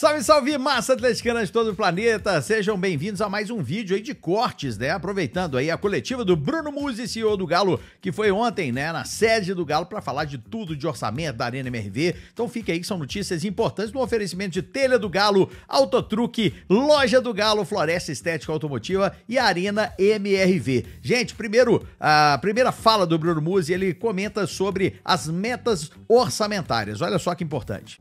Salve, salve, massa atleticana de todo o planeta! Sejam bem-vindos a mais um vídeo aí de cortes, né? Aproveitando aí a coletiva do Bruno Musi, CEO do Galo, que foi ontem, né, na sede do Galo para falar de tudo de orçamento da Arena MRV. Então fica aí que são notícias importantes no oferecimento de Telha do Galo, Autotruque, Loja do Galo, Floresta Estética Automotiva e Arena MRV. Gente, primeiro, a primeira fala do Bruno Musi, ele comenta sobre as metas orçamentárias. Olha só que importante.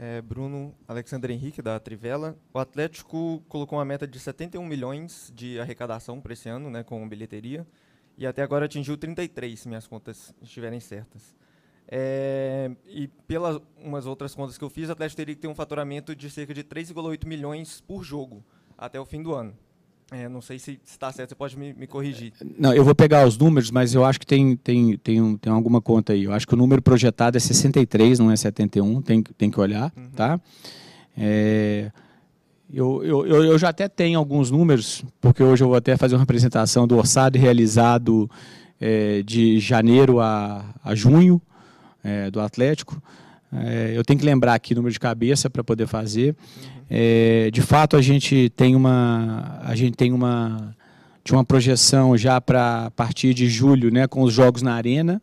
É, Bruno Alexandre Henrique, da Trivela. O Atlético colocou uma meta de 71 milhões de arrecadação para esse ano, né, com bilheteria, e até agora atingiu 33, se minhas contas estiverem certas. É, e pelas umas outras contas que eu fiz, o Atlético teria que ter um faturamento de cerca de 3,8 milhões por jogo até o fim do ano. É, não sei se está certo, você pode me, me, corrigir. É, não, eu vou pegar os números, mas eu acho que tem, tem, tem, tem alguma conta aí. Eu acho que o número projetado é 63, não é 71, tem, tem que olhar, uhum. tá? É, eu, eu, eu já até tenho alguns números, porque hoje eu vou até fazer uma apresentação do orçado realizado é, de janeiro a, a junho é, do Atlético. É, eu tenho que lembrar aqui o número de cabeça para poder fazer. É, de fato, a gente tem uma, a gente tem uma, tinha uma projeção já para a partir de julho, né, com os jogos na arena.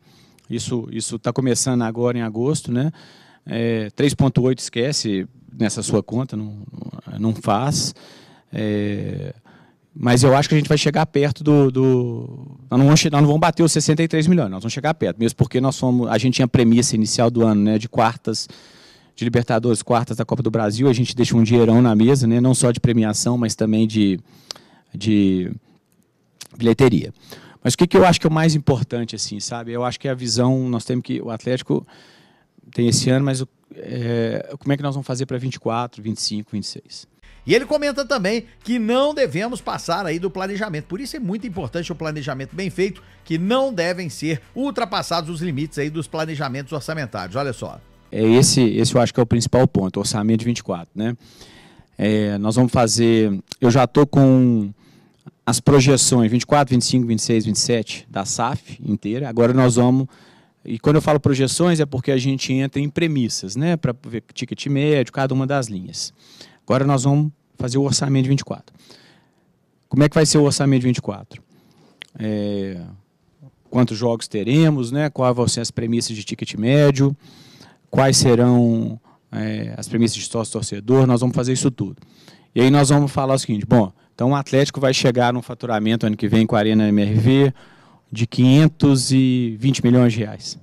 Isso, isso está começando agora em agosto, né? É, 3.8 esquece nessa sua conta, não, não faz. É, mas eu acho que a gente vai chegar perto do. do... Nós, não vamos, nós não vamos bater os 63 milhões, nós vamos chegar perto, mesmo porque nós fomos. A gente tinha a premissa inicial do ano, né? De quartas de Libertadores, quartas da Copa do Brasil, a gente deixou um dinheirão na mesa, né? não só de premiação, mas também de, de bilheteria. Mas o que, que eu acho que é o mais importante, assim, sabe? Eu acho que é a visão, nós temos que. O Atlético tem esse ano, mas o, é, como é que nós vamos fazer para 24, 25, 26? E ele comenta também que não devemos passar aí do planejamento. Por isso é muito importante o planejamento bem feito, que não devem ser ultrapassados os limites aí dos planejamentos orçamentários. Olha só. É esse, esse eu acho que é o principal ponto, orçamento de 24, né? É, nós vamos fazer, eu já estou com as projeções 24, 25, 26, 27 da SAF inteira. Agora nós vamos e quando eu falo projeções é porque a gente entra em premissas, né, para ver ticket médio, cada uma das linhas. Agora nós vamos fazer o orçamento de 24. Como é que vai ser o orçamento de 24? É, quantos jogos teremos, né? quais vão ser as premissas de ticket médio, quais serão é, as premissas de sócio-torcedor, nós vamos fazer isso tudo. E aí nós vamos falar o seguinte, bom, então o Atlético vai chegar num faturamento ano que vem com a Arena MRV de 520 milhões de reais.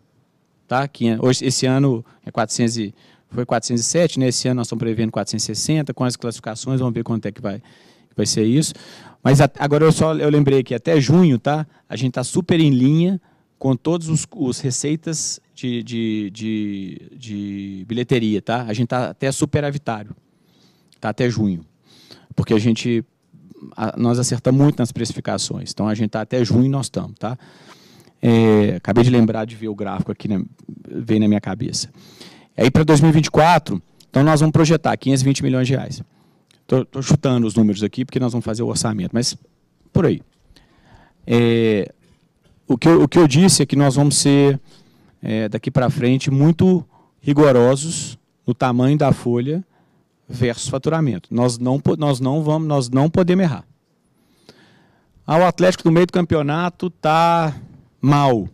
Tá? Hoje, esse ano é 400 e foi 407, né? Esse ano nós estamos prevendo 460, com as classificações, vamos ver quanto é que vai, vai ser isso. Mas a, agora eu só eu lembrei que até junho, tá? A gente está super em linha com todos os, os receitas de, de, de, de, bilheteria, tá? A gente está até superavitário, tá? Até junho. Porque a gente, a, nós acertamos muito nas precificações. Então, a gente está até junho nós estamos, tá? É, acabei de lembrar de ver o gráfico aqui, né? veio na minha cabeça. Aí para 2024, então nós vamos projetar 520 milhões de reais. Estou chutando os números aqui porque nós vamos fazer o orçamento, mas por aí. É, o, que eu, o que eu disse é que nós vamos ser, é, daqui para frente, muito rigorosos no tamanho da folha versus faturamento. Nós não, nós não vamos, nós não podemos errar. Ah, o Atlético no meio do campeonato está mal.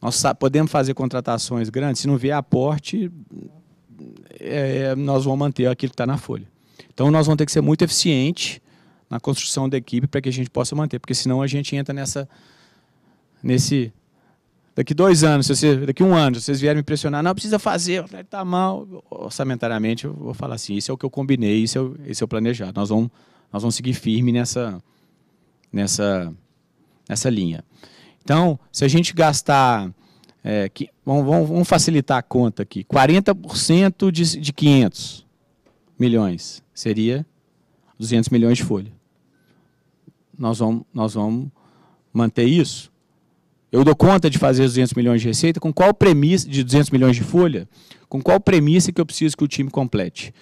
Nós podemos fazer contratações grandes, se não vier aporte, é, é, nós vamos manter aquilo que está na folha. Então nós vamos ter que ser muito eficiente na construção da equipe para que a gente possa manter, porque senão a gente entra nessa nesse daqui dois anos, se você, daqui um ano, se vocês vierem me pressionar, não precisa fazer, está mal orçamentariamente, eu vou falar assim, isso é o que eu combinei, isso é o, esse é o planejado. Nós vamos nós vamos seguir firme nessa nessa nessa linha. Então, se a gente gastar, é, que, vamos, vamos, facilitar a conta aqui, 40% de, de 500 milhões seria 200 milhões de folha. Nós vamos, nós vamos manter isso? Eu dou conta de fazer 200 milhões de receita com qual premissa de 200 milhões de folha? Com qual premissa que eu preciso que o time complete?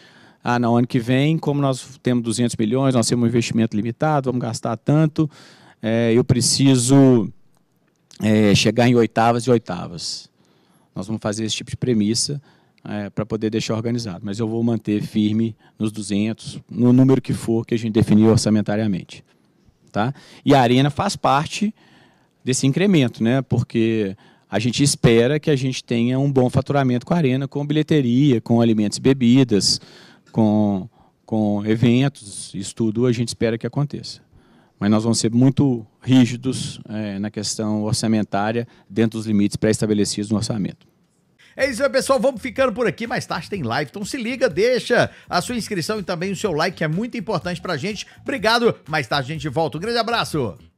Ah, não, ano que vem, como nós temos 200 milhões, nós temos um investimento limitado, vamos gastar tanto, é, eu preciso é, chegar em oitavas e oitavas. Nós vamos fazer esse tipo de premissa é, para poder deixar organizado. Mas eu vou manter firme nos 200, no número que for que a gente definiu orçamentariamente. Tá? E a Arena faz parte desse incremento, né? porque a gente espera que a gente tenha um bom faturamento com a Arena, com bilheteria, com alimentos e bebidas, com, com eventos. Isso tudo a gente espera que aconteça mas nós vamos ser muito rígidos é, na questão orçamentária, dentro dos limites pré-estabelecidos no orçamento. É isso aí, pessoal. Vamos ficando por aqui. Mais tarde tem live. Então se liga, deixa a sua inscrição e também o seu like, que é muito importante pra gente. Obrigado. Mais tarde a gente volta. Um grande abraço.